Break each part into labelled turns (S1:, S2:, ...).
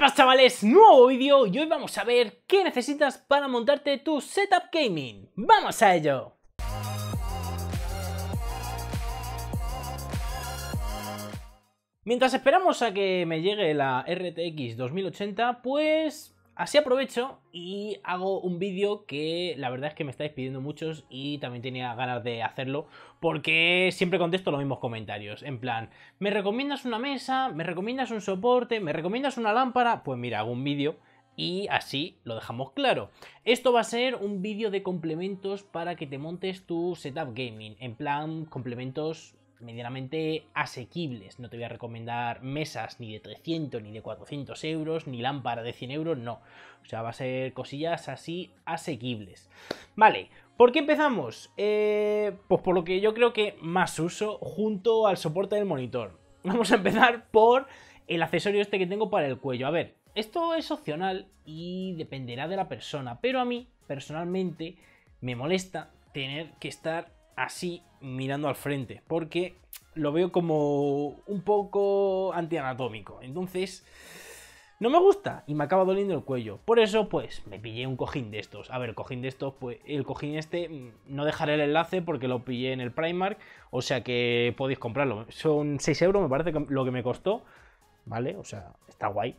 S1: ¡Hola chavales? Nuevo vídeo y hoy vamos a ver qué necesitas para montarte tu setup gaming. ¡Vamos a ello! Mientras esperamos a que me llegue la RTX 2080, pues Así aprovecho y hago un vídeo que la verdad es que me estáis pidiendo muchos y también tenía ganas de hacerlo porque siempre contesto los mismos comentarios. En plan, ¿me recomiendas una mesa? ¿Me recomiendas un soporte? ¿Me recomiendas una lámpara? Pues mira, hago un vídeo y así lo dejamos claro. Esto va a ser un vídeo de complementos para que te montes tu setup gaming, en plan complementos medianamente asequibles. No te voy a recomendar mesas ni de 300 ni de 400 euros, ni lámpara de 100 euros, no. O sea, va a ser cosillas así asequibles. Vale, ¿por qué empezamos? Eh, pues por lo que yo creo que más uso junto al soporte del monitor. Vamos a empezar por el accesorio este que tengo para el cuello. A ver, esto es opcional y dependerá de la persona, pero a mí personalmente me molesta tener que estar así mirando al frente, porque lo veo como un poco antianatómico. Entonces, no me gusta y me acaba doliendo el cuello. Por eso, pues, me pillé un cojín de estos. A ver, cojín de estos, pues, el cojín este, mm, no dejaré el enlace porque lo pillé en el Primark, o sea que podéis comprarlo. Son 6 euros, me parece lo que me costó, ¿vale? O sea, está guay.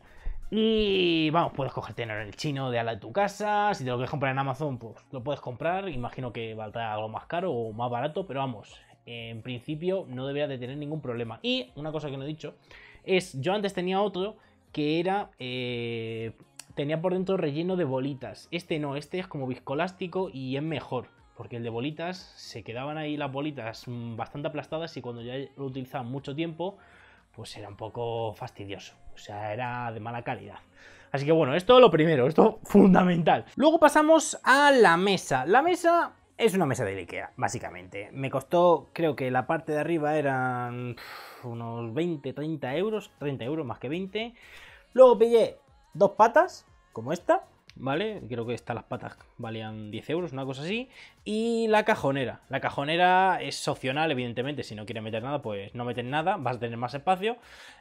S1: Y vamos, puedes cogerte tener el chino de ala de tu casa. Si te lo quieres comprar en Amazon, pues lo puedes comprar. Imagino que valdrá algo más caro o más barato, pero vamos, en principio no debería de tener ningún problema. Y una cosa que no he dicho es, yo antes tenía otro que era... Eh, tenía por dentro relleno de bolitas. Este no, este es como viscolástico y es mejor. Porque el de bolitas se quedaban ahí las bolitas mm, bastante aplastadas y cuando ya lo utilizaban mucho tiempo, pues era un poco fastidioso. O sea, era de mala calidad. Así que bueno, esto lo primero, esto fundamental. Luego pasamos a la mesa. La mesa es una mesa de Ikea, básicamente. Me costó, creo que la parte de arriba eran unos 20, 30 euros, 30 euros más que 20. Luego pillé dos patas, como esta, ¿vale? Creo que estas las patas valían 10 euros, una cosa así. Y la cajonera. La cajonera es opcional, evidentemente. Si no quieres meter nada, pues no metes nada, vas a tener más espacio.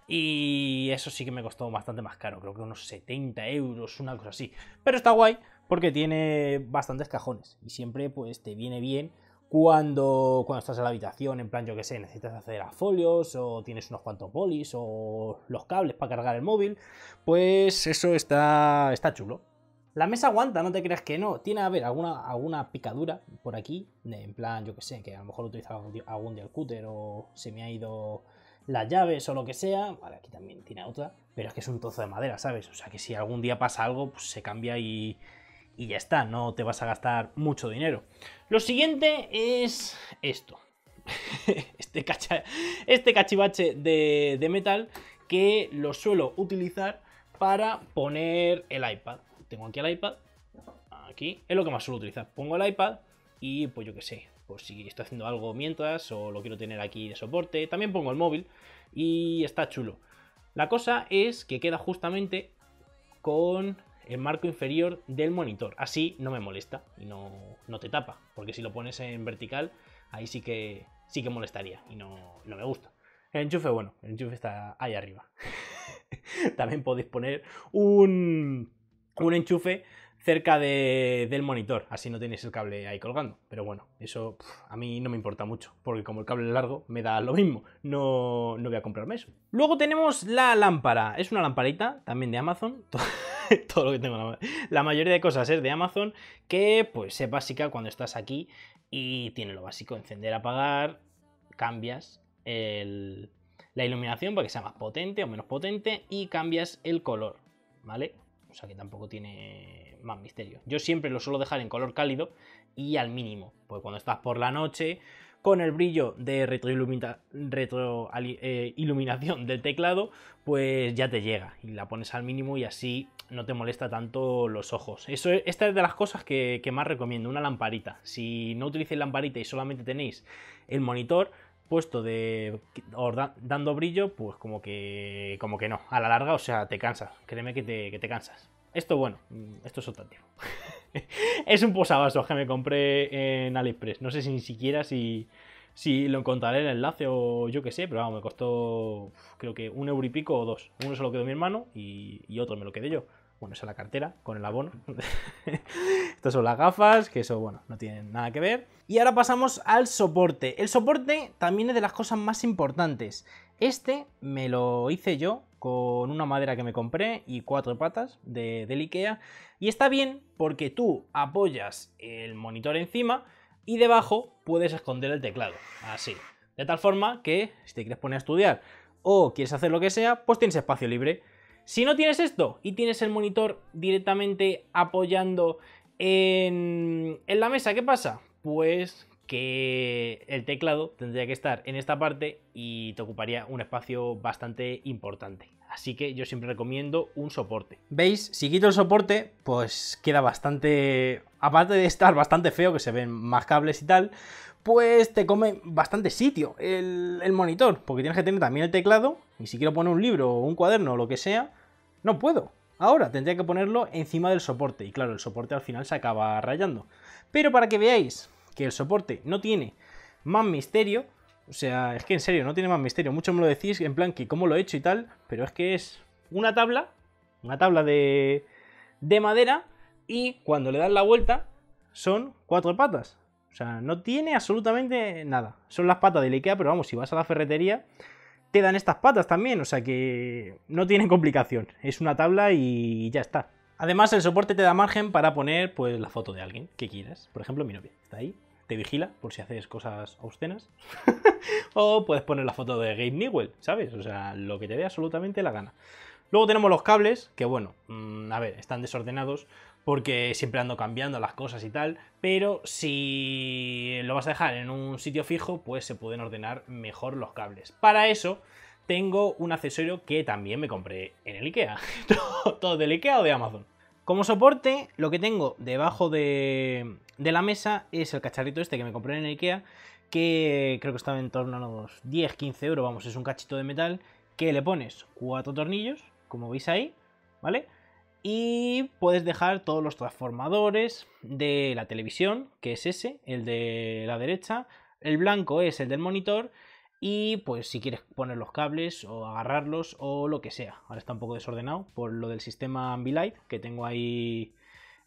S1: Y eso sí que me costó bastante más caro, creo que unos 70 euros, una cosa así. Pero está guay porque tiene bastantes cajones y siempre pues te viene bien cuando, cuando estás en la habitación, en plan, yo que sé, necesitas acceder a folios o tienes unos cuantos bolis o los cables para cargar el móvil, pues eso está, está chulo. La mesa aguanta, no te creas que no. Tiene, a ver, alguna, alguna picadura por aquí. En plan, yo que sé, que a lo mejor lo utilizaba algún día, el cúter o se me ha ido las llaves o lo que sea. Vale, aquí también tiene otra. Pero es que es un trozo de madera, ¿sabes? O sea que si algún día pasa algo, pues se cambia y, ya está. No te vas a gastar mucho dinero. Lo siguiente es esto. este, este cachivache de metal que lo suelo utilizar para poner el iPad tengo aquí el iPad, aquí, es lo que más suelo utilizar. Pongo el iPad y pues yo qué sé, por pues, si estoy haciendo algo mientras o lo quiero tener aquí de soporte, también pongo el móvil y está chulo. La cosa es que queda justamente con el marco inferior del monitor, así no me molesta y no, te tapa, porque si lo pones en vertical, ahí sí que, sí que molestaría y no, no me gusta. El enchufe, bueno, el enchufe está ahí arriba. También podéis poner un, un enchufe cerca del monitor, así no tienes el cable ahí colgando. Pero bueno, eso a mí no me importa mucho, porque como el cable es largo me da lo mismo, no, no voy a comprarme eso. Luego tenemos la lámpara, es una lamparita también de Amazon. todo lo que tengo. La, mayoría de cosas es de Amazon, que pues es básica cuando estás aquí y tiene lo básico, encender, apagar, cambias el, la iluminación para que sea más potente o menos potente y cambias el color, ¿vale? O sea que tampoco tiene más misterio. Yo siempre lo suelo dejar en color cálido y al mínimo. Pues cuando estás por la noche, con el brillo de retroiluminación eh, del teclado, pues ya te llega y la pones al mínimo y así no te molesta tanto los ojos. Eso, esta es de las cosas que, que más recomiendo, una lamparita. Si no utilicéis lamparita y solamente tenéis el monitor, puesto de dando brillo, pues como que como que no, a la larga, o sea, te cansas, créeme que te, que te cansas. Esto bueno, mm, esto es optativo. es un posavasos que me compré en AliExpress, no sé si ni siquiera si si lo encontraré en el enlace o yo que sé, pero me costó creo que un euro y pico o dos. Uno se lo quedó mi hermano y otro me lo quedé yo bueno, esa es la cartera, con el abono. Estas son las gafas, que eso, bueno, no tienen nada que ver. Y ahora pasamos al soporte. El soporte también es de las cosas más importantes. Este me lo hice yo con una madera que me compré y cuatro patas de, del Ikea. Y está bien porque tú apoyas el monitor encima y debajo puedes esconder el teclado. Así. De tal forma que si te quieres poner a estudiar o quieres hacer lo que sea, pues tienes espacio libre. Si no tienes esto y tienes el monitor directamente apoyando en, la mesa, ¿qué pasa? Pues que el teclado tendría que estar en esta parte y te ocuparía un espacio bastante importante. Así que yo siempre recomiendo un soporte. ¿Veis? Si quito el soporte, pues queda bastante... Aparte de estar bastante feo, que se ven más cables y tal, pues te come bastante sitio el, el monitor, porque tienes que tener también el teclado, y si quiero poner un libro o un cuaderno o lo que sea, no puedo. Ahora tendría que ponerlo encima del soporte y claro, el soporte al final se acaba rayando. Pero para que veáis que el soporte no tiene más misterio, o sea, es que en serio, no tiene más misterio. Muchos me lo decís en plan que cómo lo he hecho y tal, pero es que es una tabla, una tabla de, de madera y cuando le das la vuelta son cuatro patas. O sea, no tiene absolutamente nada. Son las patas del Ikea, pero vamos, si vas a la ferretería te dan estas patas también, o sea que no tiene complicación. Es una tabla y ya está. Además, el soporte te da margen para poner pues, la foto de alguien que quieras. Por ejemplo, mi novia está ahí, te vigila por si haces cosas obscenas. o puedes poner la foto de Gabe Newell, ¿sabes? O sea, lo que te dé absolutamente la gana. Luego tenemos los cables, que bueno, mm, a ver, están desordenados porque siempre ando cambiando las cosas y tal, pero si lo vas a dejar en un sitio fijo, pues se pueden ordenar mejor los cables. Para eso tengo un accesorio que también me compré en el IKEA, todo del IKEA o de Amazon. Como soporte, lo que tengo debajo de, la mesa es el cacharrito este que me compré en el IKEA, que creo que estaba en torno a unos 10-15 euros, vamos, es un cachito de metal, que le pones cuatro tornillos, como veis ahí, ¿vale? Y puedes dejar todos los transformadores de la televisión, que es ese, el de la derecha. El blanco es el del monitor. Y pues si quieres poner los cables o agarrarlos o lo que sea. Ahora está un poco desordenado por lo del sistema Ambilight, que tengo ahí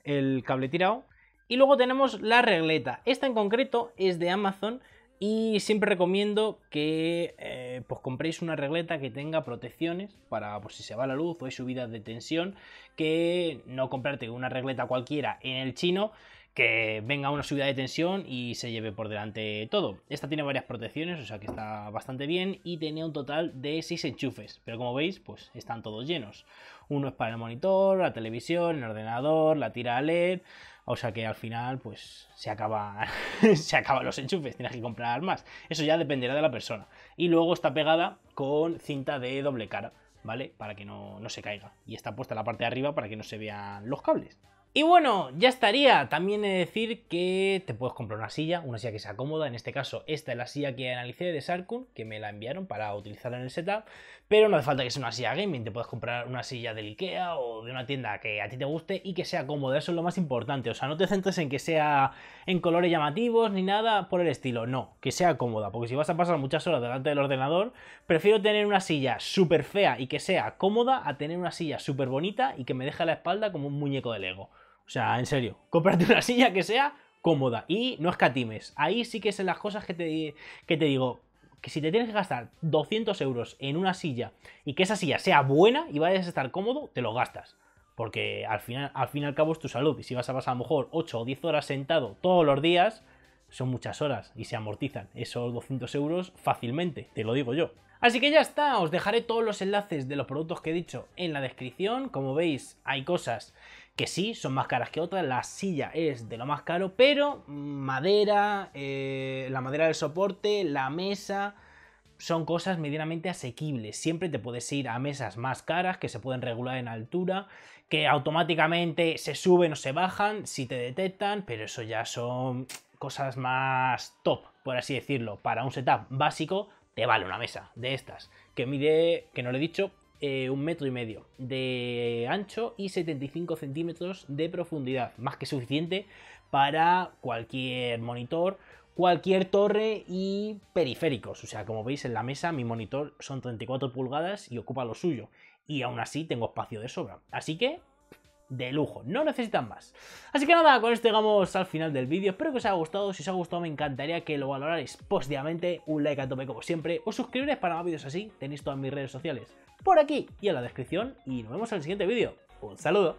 S1: el cable tirado. Y luego tenemos la regleta. Esta en concreto es de Amazon y siempre recomiendo que eh, pues compréis una regleta que tenga protecciones para por pues, si se va la luz o hay subidas de tensión, que no comprarte una regleta cualquiera en el chino que venga una subida de tensión y se lleve por delante todo. Esta tiene varias protecciones, o sea que está bastante bien y tenía un total de 6 enchufes, pero como veis, pues están todos llenos. Uno es para el monitor, la televisión, el ordenador, la tira LED, o sea que al final pues se acaban se acaban los enchufes, tienes que comprar más. Eso ya dependerá de la persona. Y luego está pegada con cinta de doble cara, ¿vale? Para que no, no se caiga. Y está puesta la parte de arriba para que no se vean los cables. Y bueno, ya estaría. También he de decir que te puedes comprar una silla, una silla que sea cómoda. En este caso, esta es la silla que analicé de Sarkun, que me la enviaron para utilizarla en el setup. Pero no hace falta que sea una silla gaming, te puedes comprar una silla del Ikea o de una tienda que a ti te guste y que sea cómoda. Eso es lo más importante. O sea, no te centres en que sea en colores llamativos ni nada por el estilo. No, que sea cómoda. Porque si vas a pasar muchas horas delante del ordenador, prefiero tener una silla súper fea y que sea cómoda a tener una silla súper bonita y que me deje la espalda como un muñeco de Lego. O sea, en serio, cómprate una silla que sea cómoda y no escatimes. Ahí sí que son las cosas que te, que te digo, que si te tienes que gastar 200 euros en una silla y que esa silla sea buena y vayas a estar cómodo, te lo gastas. Porque al, final, al fin y al cabo es tu salud. Y si vas a pasar a lo mejor 8 o 10 horas sentado todos los días, son muchas horas y se amortizan esos 200 euros fácilmente, te lo digo yo. Así que ya está, os dejaré todos los enlaces de los productos que he dicho en la descripción. Como veis, hay cosas que sí, son más caras que otras, la silla es de lo más caro, pero madera, eh, la madera del soporte, la mesa, son cosas medianamente asequibles. Siempre te puedes ir a mesas más caras que se pueden regular en altura, que automáticamente se suben o se bajan si te detectan, pero eso ya son cosas más top, por así decirlo. Para un setup básico te vale una mesa de estas, que mide, que no le he dicho, eh, un metro y medio de ancho y 75 centímetros de profundidad, más que suficiente para cualquier monitor, cualquier torre y periféricos. O sea, como veis en la mesa, mi monitor son 34 pulgadas y ocupa lo suyo. Y aún así tengo espacio de sobra. Así que de lujo, no necesitan más. Así que nada, con esto llegamos al final del vídeo, espero que os haya gustado, si os ha gustado me encantaría que lo valorarais positivamente, un like a tope como siempre, os suscribiréis para más vídeos así, tenéis todas mis redes sociales por aquí y en la descripción, y nos vemos en el siguiente vídeo. Un saludo.